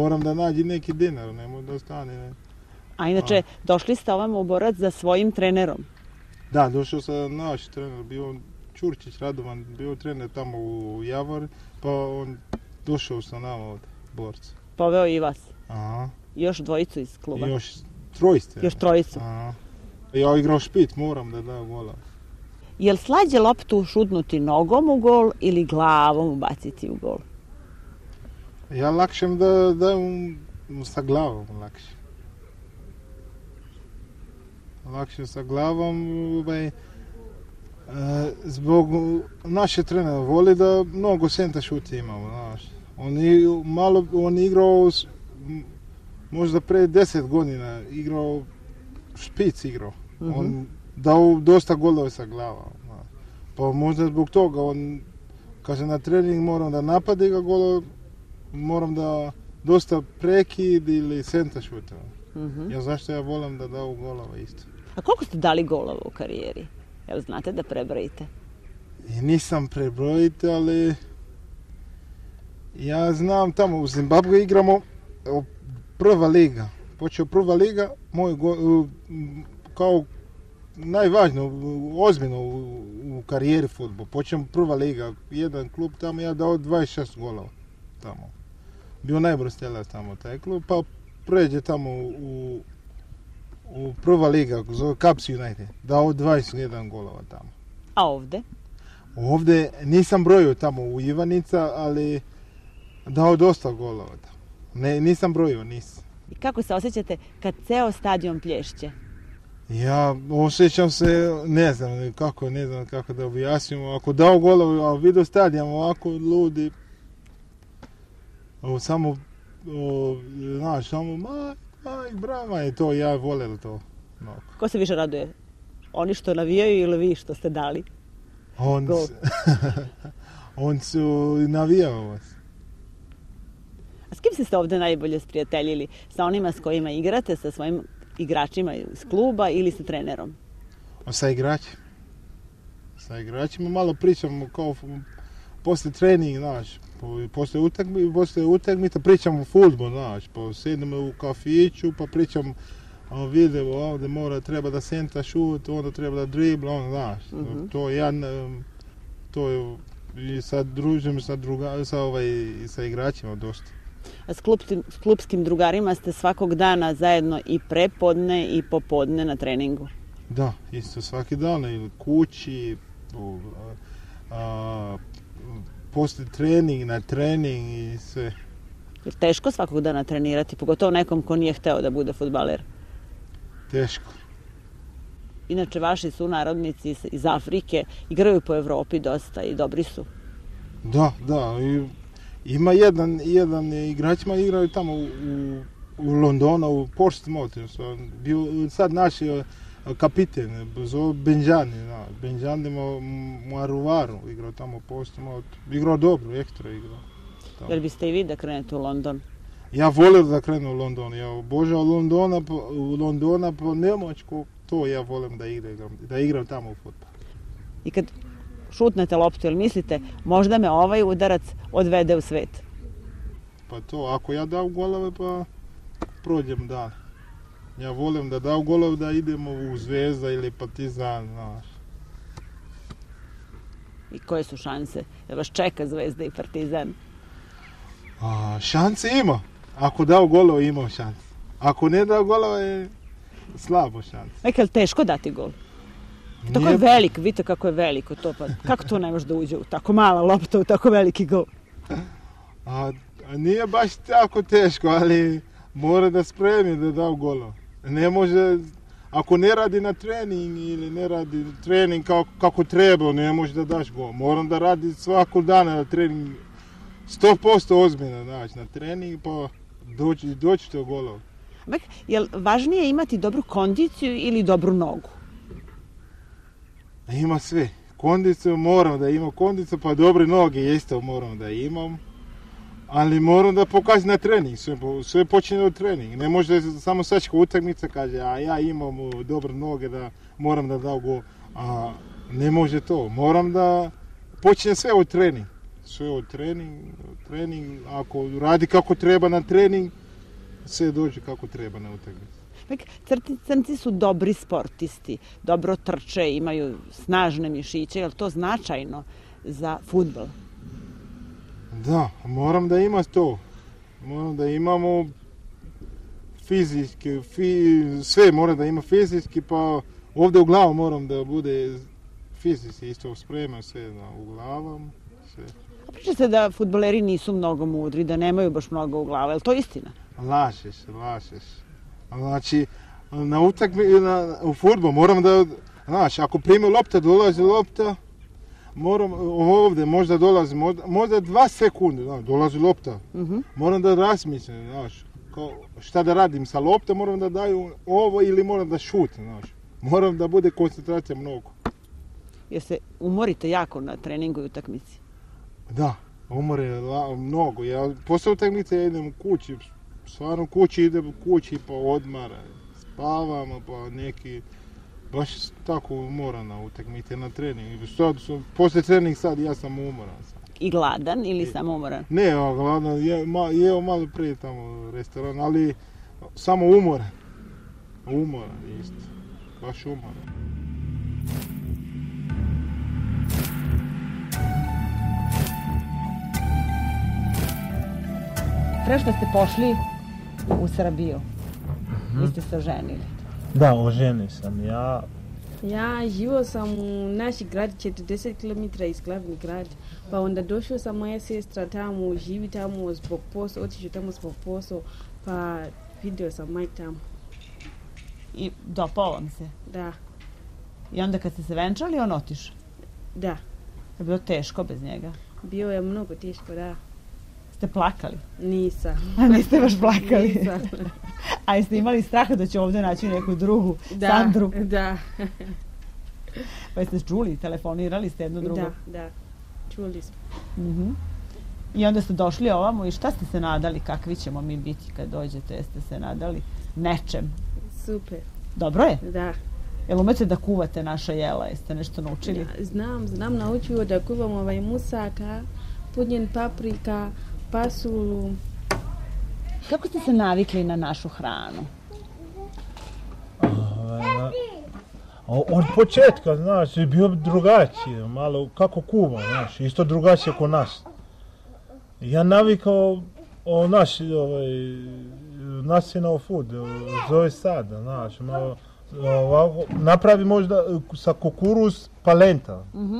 Moram da nađi neki dinar, nemoj da ostane. A inače, došli ste ovam u borac za svojim trenerom? Da, došao sam naš trener, bio on Čurčić Radovan, bio trener tamo u Javor, pa on došao sa nama od borca. Poveo i vas? Aha. Još dvojicu iz kluba? Još trojice. Još trojicu? Aha. Ja igram špit, moram da da gola. Je li slađe loptu šutnuti nogom u gol ili glavom ubaciti u gol? Ja lakšem da da mu sa glavom lakše. Lakše sa glavom, ovaj e, zbog naše trenera voli da mnogo senta šuti imamo, znaš. On je malo on je igrao možda pre 10 godina igrao špic igrao. Uh mhm. -huh. On dao dosta golova sa glavom. Pa možda zbog toga on kaže na trening moram da napadi ga golova moram da dosta prekid ili senta šutam. Uh -huh. Ja zašto ja volim da dao golova isto. A koliko ste dali golova u karijeri? Jel znate da prebrojite? Nisam prebrojite, ali ja znam tamo u Zimbabwe igramo prva liga. Počeo prva liga, moj go, kao najvažno, ozbiljno u, u karijeri futbol. Počeo prva liga, jedan klub tamo, ja dao 26 golova tamo bio najbolji strelac tamo u taj klub, pa pređe tamo u, u prva liga, zove Cups United, dao 21 golova tamo. A ovde? Ovde nisam brojio tamo u Ivanica, ali dao dosta golova tamo. Ne, nisam brojio, nisam. I kako se osjećate kad ceo stadion plješće? Ja osjećam se, ne znam kako, ne znam kako da objasnim, ako dao golova, a vidio stadion ovako, ludi, o, samo, o, znaš, samo, maj, maj, brava je to, ja volel to. No. Ko se više raduje? Oni što navijaju ili vi što ste dali? On su, on su navijao vas. A s kim ste se ovdje najbolje sprijateljili? Sa onima s kojima igrate, sa svojim igračima iz kluba ili sa trenerom? O, sa igračima. Sa igračima malo pričamo kao posle trening, znaš, posle utakmice, posle utakmice pričamo fudbal, znaš, pa sedimo u kafiću, pa pričamo ono, a video ovde mora treba da senta šut, onda treba da dribla, on znaš. Uh mhm. -huh. To je jedan to je i sa družim sa druga sa ovaj sa igračima dosta. A s, klupskim, s klubskim drugarima ste svakog dana zajedno i prepodne i popodne na treningu? Da, isto svaki dan ili kući, u, a, posle trening na trening i sve. Je teško svakog dana trenirati, pogotovo nekom ko nije hteo da bude futbaler? Teško. Inače, vaši su narodnici iz Afrike, igraju po Evropi dosta i dobri su. Da, da. I, ima jedan, jedan igrač, ima igraju tamo u, u, Londonu, u Portsmouth. Bio sad naši kapiten, zove Benđani, da. Benđani mo, Maruvaru igrao tamo postamo, igrao dobro, ektro igrao. Jer biste i vi da krenete u London? Ja volim da krenu u London, ja obožao Londona, u Londona po Nemočku, to ja volim da igram, da igram tamo u futbol. I kad šutnete loptu, ili mislite, možda me ovaj udarac odvede u svet? Pa to, ako ja dam golove, pa prođem da. Ja volim da dao golov da idemo u Zvezda ili Partizan, znaš. I koje su šanse? Je vas čeka Zvezda i Partizan? A, šanse ima. Ako dao golov, ima šanse. Ako ne dao golov, je slabo šanse. Eka, je teško dati gol? Tako je velik, vidite kako je veliko to. Pa, kako to ne može da uđe u tako mala lopta, u tako veliki gol? A, nije baš tako teško, ali mora da spremi da dao golov ne može ako ne radi na trening ili ne radi trening kao, kako treba, ne može da daš gol. Moram da radi svakog dana na trening 100% ozbiljno, znači na trening pa doći doći do golova. Bek, jel važnije imati dobru kondiciju ili dobru nogu? Ima sve. Kondiciju moram da imam, kondiciju pa dobre noge isto moram da imam ali moram da pokazim na trening, sve, sve počinje od trening. Ne može samo sačka utakmica, kaže, a ja imam dobre noge da moram da dao go, a ne može to. Moram da počinje sve od trening. Sve od trening, trening, ako radi kako treba na trening, sve dođe kako treba na utakmicu. Pek, crti, crnci su dobri sportisti, dobro trče, imaju snažne mišiće, je to značajno za futbol? Da, moram da ima to. Moram da imamo fizički, fi, sve mora da ima fizički, pa ovdje u glavu moram da bude fizički isto spreman sve na u glavam. Sve. A priča se da futboleri nisu mnogo mudri, da nemaju baš mnogo u glavu, je li to istina? Lažeš, lažeš. Znači, na utakmi, na, u futbol moram da, znači, ako prime lopta, dolazi lopta, moram ovdje, možda dolazi, možda, možda dva sekunde, da, dolazi lopta. Uh mhm. -huh. Moram da razmislim, znaš, kao, šta da radim sa lopta, moram da daju ovo ili moram da šutim, znaš. Moram da bude koncentracija mnogo. Jeste umorite jako na treningu i utakmici? Da, umore la, mnogo. Ja posle utakmice idem u kući, stvarno kući idem u kući pa odmara, spavam, pa neki baš tako umoran na utakmice, na trening. Sad, sam, posle trening sad ja sam umoran. I gladan ili e, samo umoran? Ne, a gladan, je, jeo malo prije tamo restoran, ali samo umoran. Umoran, isto. Baš umoran. Pre ste pošli u Srbiju, mm -hmm. vi ste se oženili. Da, oženio sam ja. Ja živo sam u naši grad 40 km iz glavni grad. Pa onda došao sam moja sestra tamo, živi tamo zbog posao, otišao tamo zbog posao. Pa vidio sam majk tamo. I dopao se? Da. I onda kad ste se venčali, on otišao? Da. Je bilo teško bez njega? Bio je mnogo teško, da. Ste plakali? Nisam. A niste baš plakali? Nisam. A jeste imali straha da će ovdje naći neku drugu, da, Sandru? Da, da. Pa jeste čuli, telefonirali ste jednu drugu? Da, da, čuli smo. Mhm. I onda ste došli ovamo i šta ste se nadali, kakvi ćemo mi biti kad dođete, jeste se nadali nečem? Super. Dobro je? Da. Jel umete da kuvate naša jela, jeste nešto naučili? Ja, znam, znam, naučio da kuvam ovaj musaka, punjen paprika, pasulu, Kako ste se navikli na našu hranu? O, od početka, znaš, je bio drugačije, malo, kako Kuba, znaš, isto drugačije kod nas. Ja navikao o naš, ovaj, nasinao food, zove sad, znaš, malo, ovako, napravi možda e, sa kukuruz palenta. Mhm.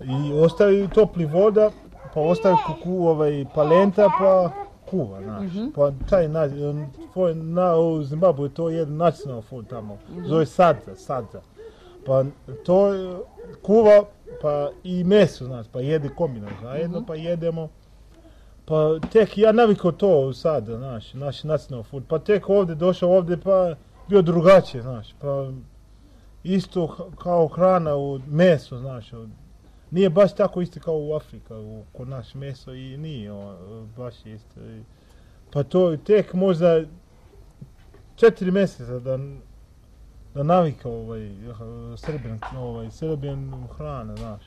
I ostavi topli voda, pa ostavi kuku, ovaj, palenta, pa kuva, znaš. Mm -hmm. Pa taj na, tvoj, na, u Zimbabu je to jedan nacional food tamo. Mm -hmm. Zove sadza, sadza. Pa to e, kuva pa i meso, znaš, pa jede kombino zajedno, mm -hmm. pa jedemo. Pa tek ja navikao to sad, znaš, naš nacional food. Pa tek ovde došao ovde pa bio drugačije, znaš. Pa isto kao hrana od meso, znaš, od, nije baš tako isto kao u Afrika, u, kod naš meso i nije o, baš isto. I, pa to tek možda četiri mjeseca da da navika ovaj eh, srbin ovaj srbin hrana znaš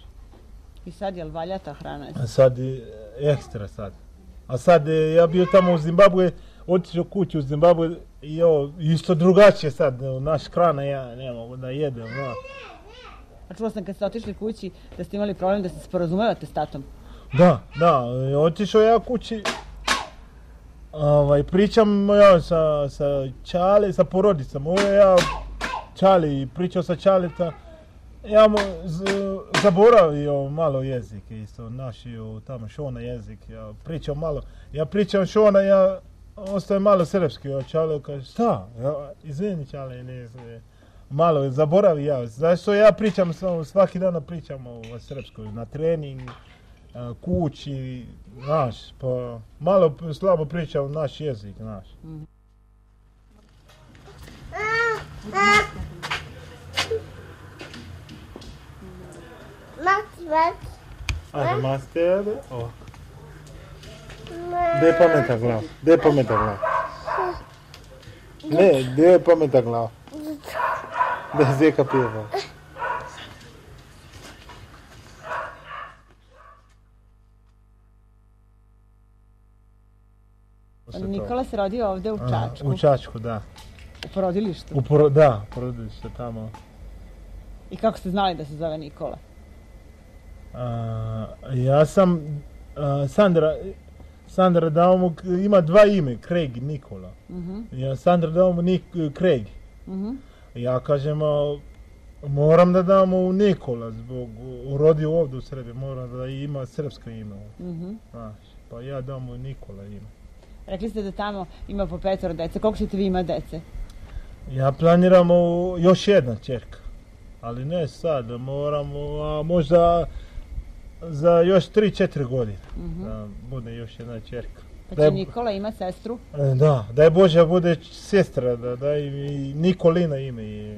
i sad je valjata hrana a sad je ekstra sad a sad je, ja bio tamo u Zimbabwe otišao kući u Zimbabwe i jo, isto drugačije sad naš hrana ja ne mogu da jedem No. A čuo sam kad ste otišli kući da ste imali problem da se sporazumevate s tatom. Da, da, otišao ja kući. Ovaj, pričam ja sa, sa Čali, sa porodicom. Ovo ja Čali pričao sa Čalita. Ja mu zaboravio malo jezik isto, našio tamo šona jezik, ja pričao malo. Ja pričam šona, ja ostaje malo srpski, ja Čalio kaže, šta? Ja, izvini Čali, nije se malo je zaboravi ja. Znaš što ja pričam, svaki dan pričam o srpskoj, na trening, e, kući, znaš, pa malo slabo pričam naš jezik, znaš. Ajde, maske, ajde, ovako. Gdje je pameta glava? Gdje je pameta glava? Ne, gdje je pameta glava? Da je zeka pjeva. Nikola se rodio ovde u Čačku. u Čačku, da. U porodilištu? U poro, da, u porodilištu, tamo. I kako ste znali da se zove Nikola? A, ja sam... Sandra... Sandra dao mu, ima dva ime, Craig i Nikola. Uh Ja Sandra dao mu Nik, Craig. Uh Ja kažem, moram da dam u Nikola, zbog, urodio ovdje u Srbiji, moram da ima srpsko ime. Mm -hmm. a, pa ja dam u Nikola ime. Rekli ste da tamo ima po petoro dece, koliko ćete vi ima dece? Ja planiramo još jedna čerka, ali ne sad, moramo, a možda za još 3-4 godine mm -hmm. da bude još jedna čerka. Pa će Nikola ima sestru? E, da, da je Bože bude sestra, da, da i, Nikolina ime. I,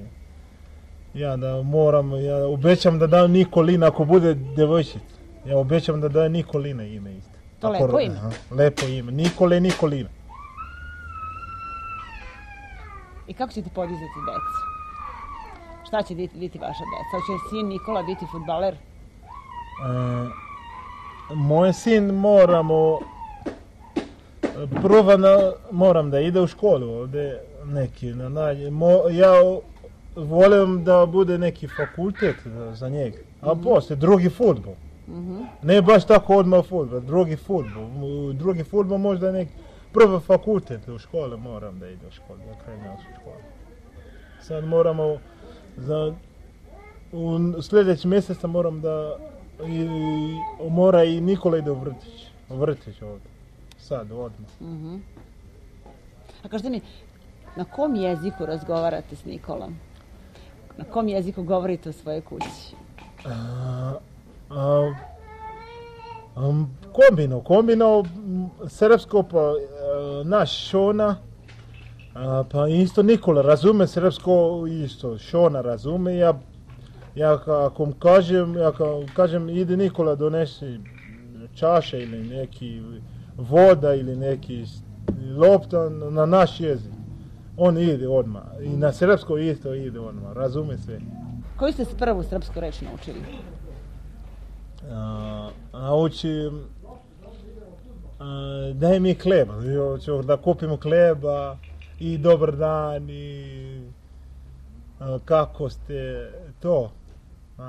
ja da moram, ja obećam da dam Nikolina ako bude devojčica. Ja obećam da da Nikolina ime isto. To lepo ime? lepo ime. Nikole Nikolina. I kako ćete podizati decu? Šta će biti, biti vaša deca? Hoće sin Nikola biti futbaler? E, moj sin moramo prva na, moram da ide u školu ovde neki na naj, mo, ja volim da bude neki fakultet da, za njega mm -hmm. a mhm. posle drugi fudbal mm -hmm. ne baš tako odma fudbal drugi fudbal drugi fudbal možda neki prvi fakultet u škole moram da ide u školu da nas u školu sad moramo za u sljedeći mjesec moram da i, i mora i Nikola ide u vrtić vrtić ovde sad, odmah. Mhm. A kažete mi, na kom jeziku razgovarate s Nikolom? Na kom jeziku govorite o svojoj kući? Um, kombino, kombino, srpsko, pa e, naš Šona, pa isto Nikola razume srpsko, isto Šona razume, ja Ja ako kažem, ja kažem, ide Nikola donesi čaše ili neki, voda ili neki lopta na naš jezik, on ide odma I na srpsko isto ide odmah, razume sve. Koji ste prvu srpsku reč naučili? Uh, nauči uh, daj mi kleba, ću da kupimo kleba i dobar dan i uh, kako ste to. Uh.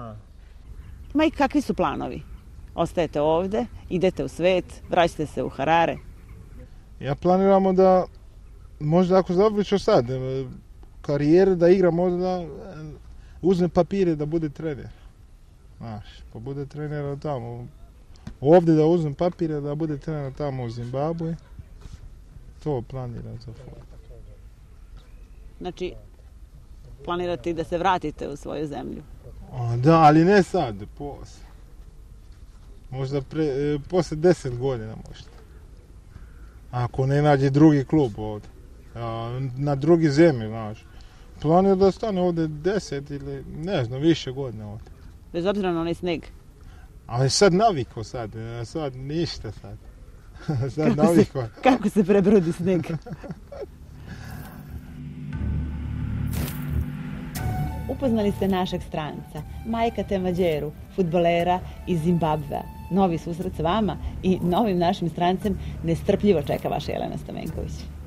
Ma i kakvi su planovi? ostajete ovde, idete u svet, vraćate se u Harare. Ja planiramo da, možda ako završu sad, e, karijere da igram, možda da e, uzmem papire da bude trener. Znaš, pa bude trener tamo. Ovde da uzmem papire da bude trener tamo u Zimbabwe. To planiram za fora. Znači, planirate da se vratite u svoju zemlju? da, ali ne sad, posle možda pre, e, posle deset godina možda. Ako ne nađe drugi klub ovde, a, na drugi zemlji, znaš. je da stane ovde deset ili ne znam, više godina ovde. Bez obzira na onaj sneg. Ali sad naviko sad, e, sad ništa sad. sad kako naviko. Se, kako se prebrodi sneg? Upoznali ste našeg stranca, majka te Mađeru, futbolera iz Zimbabvea novi susret s vama i novim našim strancem nestrpljivo čeka vaša Jelena Stamenković.